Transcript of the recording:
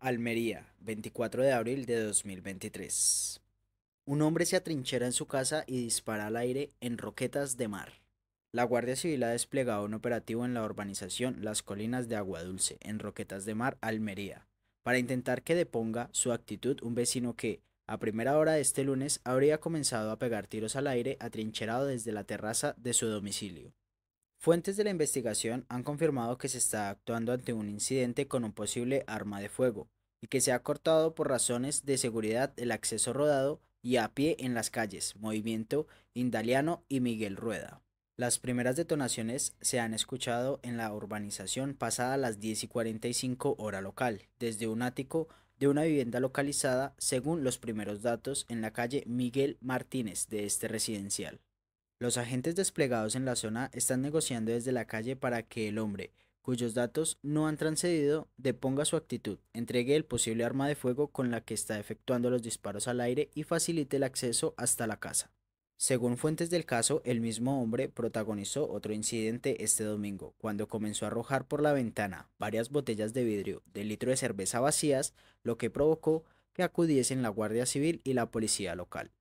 Almería, 24 de abril de 2023. Un hombre se atrinchera en su casa y dispara al aire en roquetas de mar. La Guardia Civil ha desplegado un operativo en la urbanización Las Colinas de Agua Dulce, en Roquetas de Mar, Almería, para intentar que deponga su actitud un vecino que, a primera hora de este lunes, habría comenzado a pegar tiros al aire atrincherado desde la terraza de su domicilio. Fuentes de la investigación han confirmado que se está actuando ante un incidente con un posible arma de fuego y que se ha cortado por razones de seguridad el acceso rodado y a pie en las calles, Movimiento Indaliano y Miguel Rueda. Las primeras detonaciones se han escuchado en la urbanización pasada las 10 y 45 hora local, desde un ático de una vivienda localizada, según los primeros datos, en la calle Miguel Martínez de este residencial. Los agentes desplegados en la zona están negociando desde la calle para que el hombre, cuyos datos no han transcedido, deponga su actitud, entregue el posible arma de fuego con la que está efectuando los disparos al aire y facilite el acceso hasta la casa. Según fuentes del caso, el mismo hombre protagonizó otro incidente este domingo, cuando comenzó a arrojar por la ventana varias botellas de vidrio de litro de cerveza vacías, lo que provocó que acudiesen la Guardia Civil y la policía local.